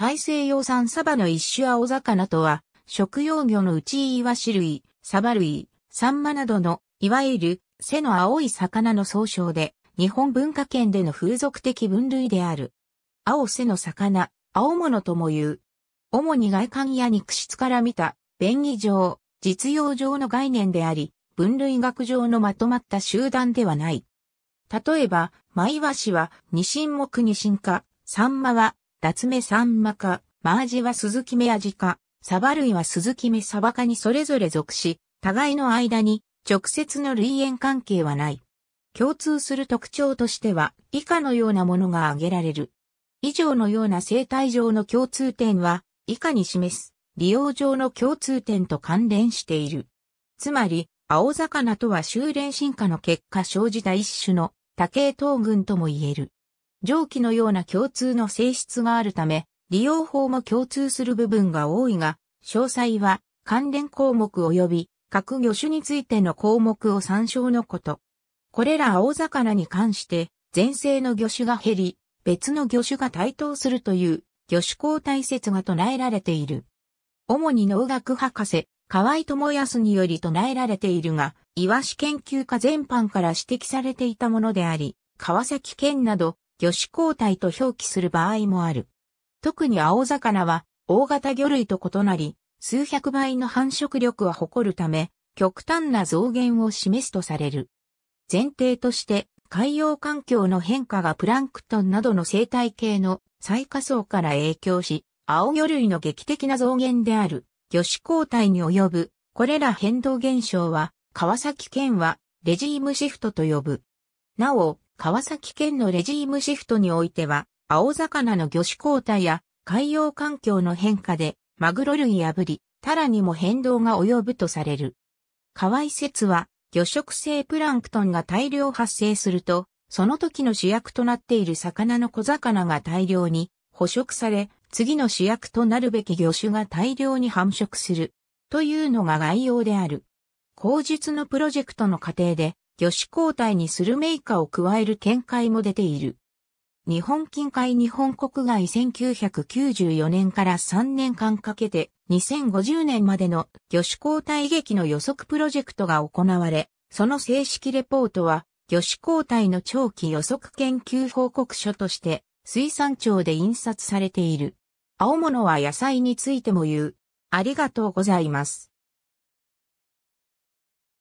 大西洋産サバの一種青魚とは、食用魚のうちイワシ類、サバ類、サンマなどの、いわゆる背の青い魚の総称で、日本文化圏での風俗的分類である。青背の魚、青物とも言う。主に外観や肉質から見た、便宜上、実用上の概念であり、分類学上のまとまった集団ではない。例えば、マイワシは、ニシン目ニシン科、サンマは、脱目三魔化、マージは鈴木目ジ化、サバ類は鈴木目サバ科にそれぞれ属し、互いの間に直接の類縁関係はない。共通する特徴としては以下のようなものが挙げられる。以上のような生態上の共通点は以下に示す利用上の共通点と関連している。つまり、青魚とは修練進化の結果生じた一種の多系統群とも言える。蒸気のような共通の性質があるため、利用法も共通する部分が多いが、詳細は関連項目及び各魚種についての項目を参照のこと。これら青魚に関して、前世の魚種が減り、別の魚種が台頭するという魚種交代説が唱えられている。主に農学博士、河合智康により唱えられているが、イワシ研究家全般から指摘されていたものであり、川崎県など魚種交代と表記する場合もある。特に青魚は大型魚類と異なり、数百倍の繁殖力は誇るため、極端な増減を示すとされる。前提として、海洋環境の変化がプランクトンなどの生態系の最下層から影響し、青魚類の劇的な増減である、魚種交代に及ぶ、これら変動現象は、川崎県は、レジームシフトと呼ぶ。なお、川崎県のレジームシフトにおいては、青魚の魚種交代や海洋環境の変化で、マグロ類破り、タラにも変動が及ぶとされる。河合説は、魚食性プランクトンが大量発生すると、その時の主役となっている魚の小魚が大量に捕食され、次の主役となるべき魚種が大量に繁殖する、というのが概要である。口述のプロジェクトの過程で、魚種交代にスルメイカを加える見解も出ている。日本近海日本国外1994年から3年間かけて2050年までの魚種交代劇の予測プロジェクトが行われ、その正式レポートは魚種交代の長期予測研究報告書として水産庁で印刷されている。青物は野菜についても言う。ありがとうございます。